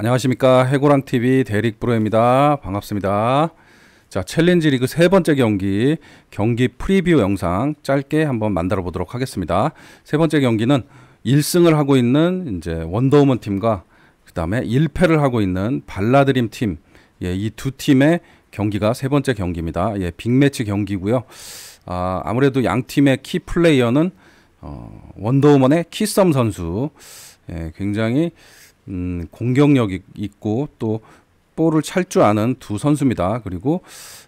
안녕하십니까 해고랑 TV 대릭 브로입니다. 반갑습니다. 자 챌린지 리그 세 번째 경기 경기 프리뷰 영상 짧게 한번 만들어 보도록 하겠습니다. 세 번째 경기는 1승을 하고 있는 이제 원더우먼 팀과 그 다음에 1패를 하고 있는 발라드림 팀. 예, 이 두 팀의 경기가 세 번째 경기입니다. 예, 빅매치 경기고요. 아, 아무래도 양 팀의 키 플레이어는 어, 원더우먼의 키썸 선수. 예, 굉장히 음, 공격력 이 있고 또 볼을 찰 줄 아는 두 선수입니다. 그리고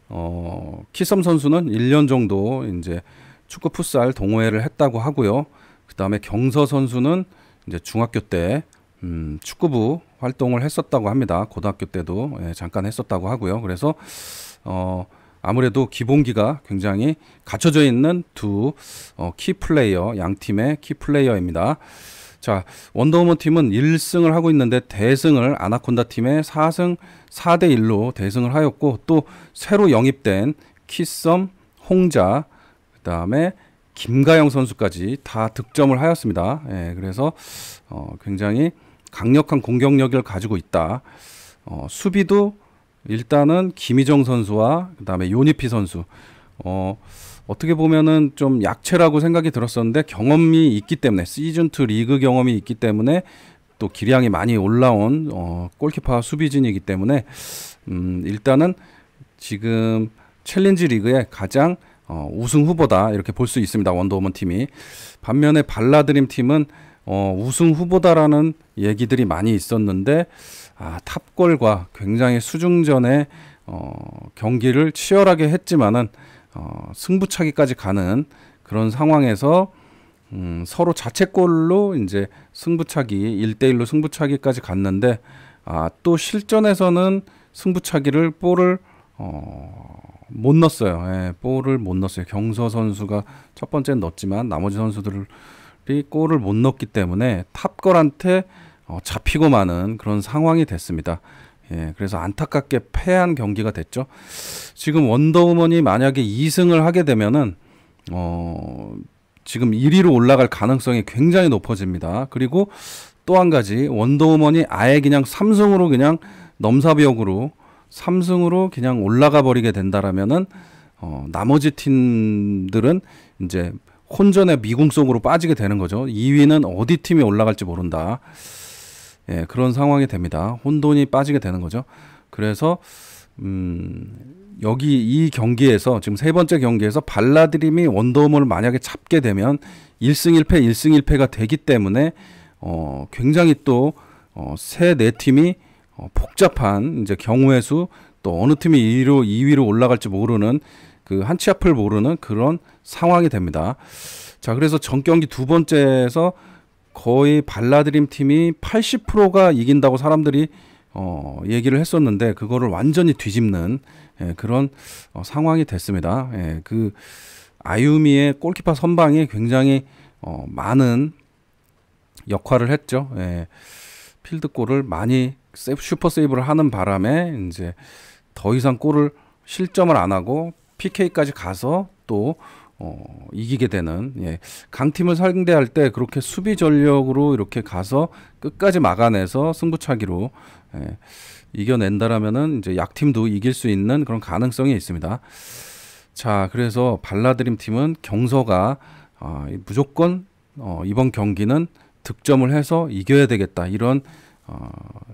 어, 키썸 선수는 1년 정도 이제 축구 풋살 동호회를 했다고 하고요. 그다음에 경서 선수는 이제 중학교 때 음, 축구부 활동을 했었다고 합니다. 고등학교 때도 예, 잠깐 했었다고 하고요. 그래서 어, 아무래도 기본기가 굉장히 갖춰져 있는 두키 어, 플레이어 양 팀의 키 플레이어입니다. 자, 원더우먼 팀은 1승을 하고 있는데 대승을 아나콘다 팀의 4승 4대 1로 대승을 하였고 또 새로 영입된 키썸, 홍자, 그다음에 김가영 선수까지 다 득점을 하였습니다. 예, 그래서 어, 굉장히 강력한 공격력을 가지고 있다. 어, 수비도 일단은 김희정 선수와 그다음에 요니피 선수 어, 어떻게 보면은 좀 약체라고 생각이 들었었는데 경험이 있기 때문에 시즌 2 리그 경험이 있기 때문에 또 기량이 많이 올라온 어, 골키퍼 수비진이기 때문에 음, 일단은 지금 챌린지 리그의 가장 어, 우승 후보다 이렇게 볼 수 있습니다. 원더우먼 팀이 반면에 발라드림 팀은 어, 우승 후보다라는 얘기들이 많이 있었는데 아, 탑골과 굉장히 수중전에 어, 경기를 치열하게 했지만은 어, 승부차기까지 가는 그런 상황에서 음, 서로 자책골로 이제 승부차기 1대1로 승부차기까지 갔는데 아, 또 실전에서는 승부차기를 볼을 어, 못 넣었어요. 예, 볼을 못 넣었어요. 경서 선수가 첫 번째 넣었지만 나머지 선수들이 골을 못 넣었기 때문에 탑걸한테 어, 잡히고 마는 그런 상황이 됐습니다. 예, 그래서 안타깝게 패한 경기가 됐죠. 지금 원더우먼이 만약에 2승을 하게 되면은 어, 지금 1위로 올라갈 가능성이 굉장히 높아집니다. 그리고 또 한 가지 원더우먼이 아예 그냥 3승으로 그냥 넘사벽으로 3승으로 그냥 올라가 버리게 된다라면은 어, 나머지 팀들은 이제 혼전의 미궁 속으로 빠지게 되는 거죠. 2위는 어디 팀이 올라갈지 모른다. 예, 그런 상황이 됩니다. 혼돈이 빠지게 되는 거죠. 그래서 음, 여기 이 경기에서 지금 세 번째 경기에서 발라드림이 원더우먼을 만약에 잡게 되면 1승 1패 1승 1패가 되기 때문에 어, 굉장히 또세네 어, 네 팀이 어, 복잡한 이제 경우의 수 또 어느 팀이 2위로 2위로 올라갈지 모르는 그 한치 앞을 모르는 그런 상황이 됩니다. 자, 그래서 전 경기 두 번째에서 거의 발라드림 팀이 80%가 이긴다고 사람들이 어, 얘기를 했었는데 그거를 완전히 뒤집는 예, 그런 어, 상황이 됐습니다. 예, 그 아유미의 골키퍼 선방이 굉장히 어, 많은 역할을 했죠. 예, 필드골을 많이 세이브, 슈퍼 세이브를 하는 바람에 이제 더 이상 골을 실점을 안 하고 PK까지 가서 또 어, 이기게 되는 예. 강팀을 상대할 때 그렇게 수비 전력으로 이렇게 가서 끝까지 막아내서 승부차기로 예. 이겨낸다라면은 이제 약팀도 이길 수 있는 그런 가능성이 있습니다. 자, 그래서 발라드림 팀은 경서가 어, 무조건 어, 이번 경기는 득점을 해서 이겨야 되겠다 이런 어,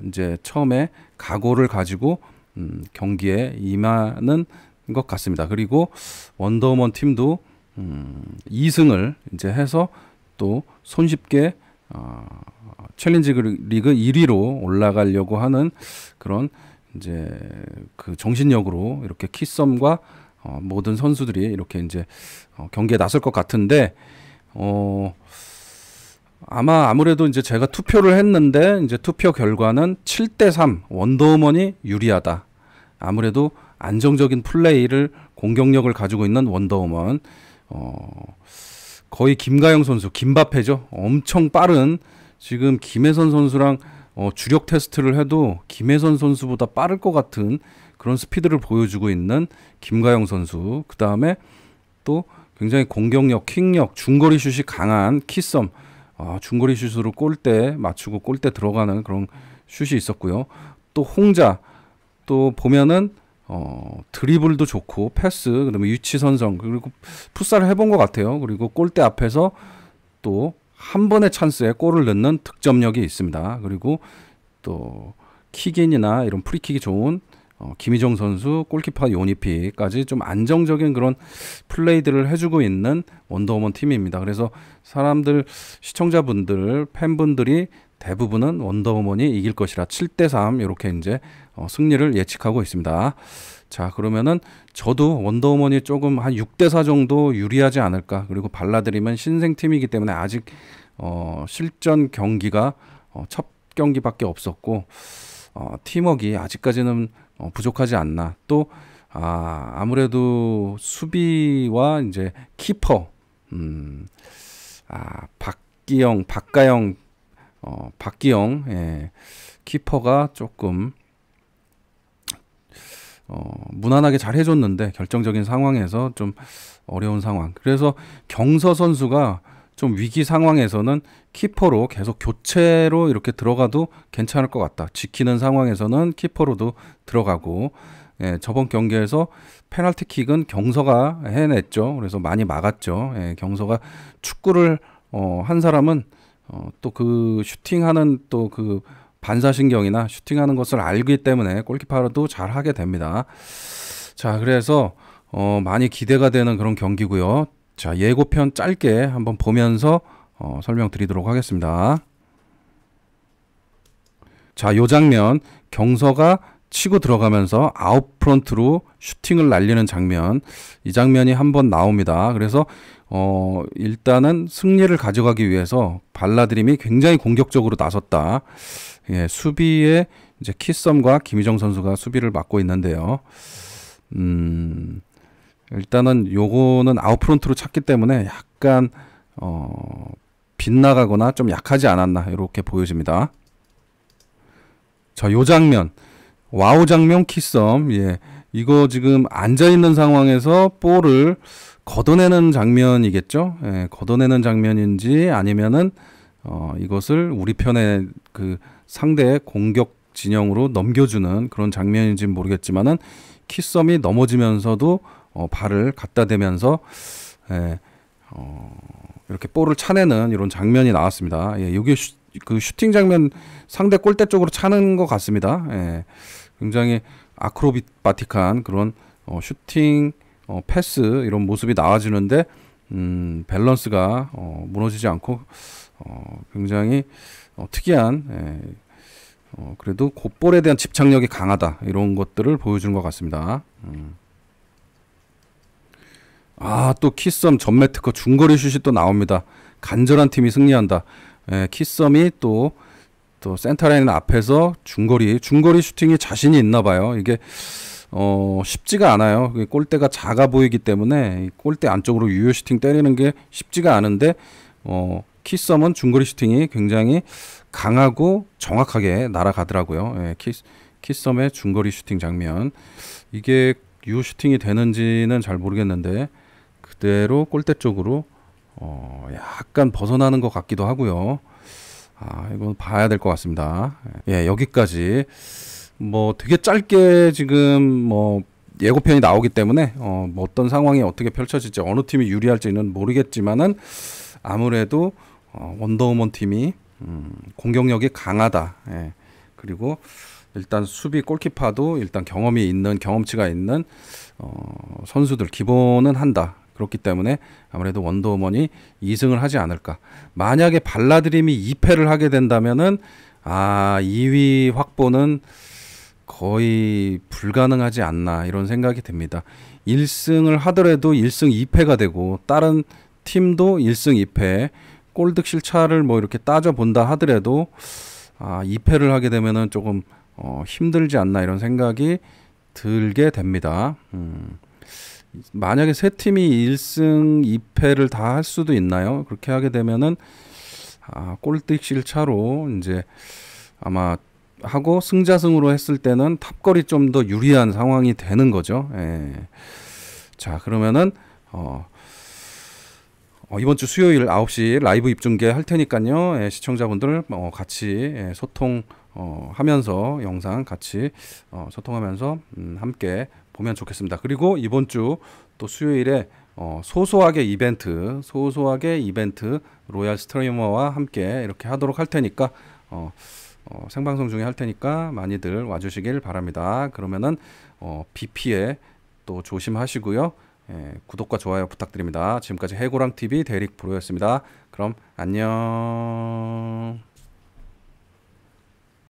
이제 처음에 각오를 가지고 음, 경기에 임하는 것 같습니다. 그리고 원더우먼 팀도 음, 2승을 이제 해서 또 손쉽게 어, 챌린지 그 리그 1위로 올라가려고 하는 그런 이제 그 정신력으로 이렇게 키썸과 어, 모든 선수들이 이렇게 이제 어, 경기에 나설 것 같은데 어 아마 아무래도 이제 제가 투표를 했는데 이제 투표 결과는 7대 3 원더우먼이 유리하다. 아무래도 안정적인 플레이를 공격력을 가지고 있는 원더우먼 어, 거의 김가영 선수, 김바페죠. 엄청 빠른 지금 김혜선 선수랑 어, 주력 테스트를 해도 김혜선 선수보다 빠를 것 같은 그런 스피드를 보여주고 있는 김가영 선수. 그 다음에 또 굉장히 공격력, 킥력, 중거리 슛이 강한 키썸. 어, 중거리 슛으로 골대 맞추고 골대 들어가는 그런 슛이 있었고요. 또 홍자 또 보면은 어, 드리블도 좋고 패스 그다음에 유치 선성 그리고 풋살을 해본 것 같아요. 그리고 골대 앞에서 또 한 번의 찬스에 골을 넣는 득점력이 있습니다. 그리고 또 킥인이나 이런 프리킥이 좋은 어, 김희정 선수 골키퍼 요니피까지 좀 안정적인 그런 플레이들을 해주고 있는 원더우먼 팀입니다. 그래서 사람들 시청자분들 팬분들이 대부분은 원더우먼이 이길 것이라 7대3 이렇게 이제 어, 승리를 예측하고 있습니다. 자, 그러면은 저도 원더우먼이 조금 한 6대4 정도 유리하지 않을까. 그리고 발라드림은 신생팀이기 때문에 아직 어, 실전 경기가 어, 첫 경기밖에 없었고 어, 팀웍이 아직까지는 어, 부족하지 않나. 또 아, 아무래도 수비와 이제 키퍼 음, 아, 박기영, 박가영, 어, 박기영 예, 키퍼가 조금 어, 무난하게 잘 해줬는데 결정적인 상황에서 좀 어려운 상황. 그래서 경서 선수가 좀 위기 상황에서는 키퍼로 계속 교체로 이렇게 들어가도 괜찮을 것 같다. 지키는 상황에서는 키퍼로도 들어가고 예, 저번 경기에서 페널티킥은 경서가 해냈죠. 그래서 많이 막았죠. 예, 경서가 축구를 어, 한 사람은 어, 또 그 슈팅하는 또그 반사신경이나 슈팅하는 것을 알기 때문에 골키퍼도 로잘 하게 됩니다. 자, 그래서 어, 많이 기대가 되는 그런 경기고요. 자, 예고편 짧게 한번 보면서 어, 설명드리도록 하겠습니다. 자, 요 장면 경서가 치고 들어가면서 아웃프론트로 슈팅을 날리는 장면 이 장면이 한번 나옵니다. 그래서 어 일단은 승리를 가져가기 위해서 발라드림이 굉장히 공격적으로 나섰다. 예, 수비에 이제 키썸과 김희정 선수가 수비를 맡고 있는데요. 음, 일단은 요거는 아웃프론트로 찾기 때문에 약간 어, 빗나가거나 좀 약하지 않았나 이렇게 보여집니다. 자, 요 장면. 와우 장면 키썸. 예. 이거 지금 앉아 있는 상황에서 볼을 걷어내는 장면이겠죠? 예, 걷어내는 장면인지 아니면은 어, 이것을 우리 편에그 상대의 공격 진영으로 넘겨주는 그런 장면인지는 모르겠지만은 키썸이 넘어지면서도 어, 발을 갖다 대면서 예, 어, 이렇게 볼을 차내는 이런 장면이 나왔습니다. 예, 이게 슈, 그 슈팅 장면 상대 골대 쪽으로 차는 것 같습니다. 예, 굉장히 아크로바틱한 그런 어, 슈팅, 어, 패스 이런 모습이 나와주는데 음, 밸런스가 어, 무너지지 않고 어, 굉장히 어, 특이한 예, 어, 그래도 곧볼에 대한 집착력이 강하다 이런 것들을 보여준 것 같습니다. 음. 아또 키썸 전매특허 중거리 슛이 또 나옵니다. 간절한 팀이 승리한다. 예, 키썸이 또 또 센터라인 앞에서 중거리 중거리 슈팅이 자신이 있나 봐요. 이게 어, 쉽지가 않아요. 골대가 작아 보이기 때문에 골대 안쪽으로 유효 슈팅 때리는 게 쉽지가 않은데 어, 키썸은 중거리 슈팅이 굉장히 강하고 정확하게 날아가더라고요. 예, 키, 키썸의 중거리 슈팅 장면. 이게 유 슈팅이 되는지는 잘 모르겠는데 그대로 골대 쪽으로 어, 약간 벗어나는 것 같기도 하고요. 아, 이건 봐야 될 것 같습니다. 예, 여기까지. 뭐 되게 짧게 지금 뭐 예고편이 나오기 때문에 어, 뭐 어떤 상황이 어떻게 펼쳐질지 어느 팀이 유리할지는 모르겠지만은 아무래도 어, 원더우먼 팀이 음, 공격력이 강하다. 예. 그리고 일단 수비 골키파도 일단 경험이 있는 경험치가 있는 어, 선수들 기본은 한다. 그렇기 때문에 아무래도 원더우먼이 2승을 하지 않을까. 만약에 발라드림이 2패를 하게 된다면은 아 2위 확보는 거의 불가능하지 않나 이런 생각이 듭니다. 1승을 하더라도 1승 2패가 되고 다른 팀도 1승 2패 골득 실차를 뭐 이렇게 따져 본다 하더라도 아 2패를 하게 되면은 조금 어, 힘들지 않나 이런 생각이 들게 됩니다. 음, 만약에 세 팀이 1승 2패를 다 할 수도 있나요? 그렇게 하게 되면은 아, 골득 실차로 이제 아마 하고 승자승으로 했을 때는 탑걸이 좀 더 유리한 상황이 되는 거죠. 예. 자 그러면은 어, 어, 이번 주 수요일 9시 라이브 입중계 할 테니까요. 예, 시청자분들 어, 같이 예, 소통 어, 하면서 영상 같이 어, 소통하면서 음, 함께 보면 좋겠습니다. 그리고 이번 주 또 수요일에 어, 소소하게 이벤트, 소소하게 이벤트 로얄 스트리머와 함께 이렇게 하도록 할 테니까 어, 어, 생방송 중에 할 테니까 많이들 와주시길 바랍니다. 그러면은 어, 비 피해 또 조심하시고요. 예, 구독과 좋아요 부탁드립니다. 지금까지 해고랑 TV 대릭 프로였습니다. 그럼 안녕.